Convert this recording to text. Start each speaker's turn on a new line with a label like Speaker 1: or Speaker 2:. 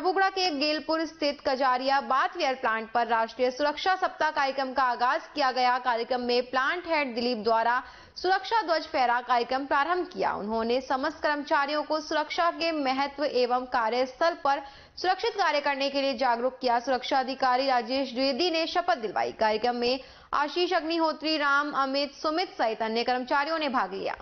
Speaker 1: टपुगड़ा के गेलपुर स्थित कजारिया बात वेयर प्लांट पर राष्ट्रीय सुरक्षा सप्ताह कार्यक्रम का आगाज किया गया कार्यक्रम में प्लांट हेड दिलीप द्वारा सुरक्षा ध्वज फहरा कार्यक्रम प्रारंभ किया उन्होंने समस्त कर्मचारियों को सुरक्षा के महत्व एवं कार्यस्थल पर सुरक्षित कार्य करने के लिए जागरूक किया सुरक्षा अधिकारी राजेश द्विवेदी ने शपथ दिलवाई कार्यक्रम में आशीष अग्निहोत्री राम अमित सुमित सहित अन्य कर्मचारियों ने भाग लिया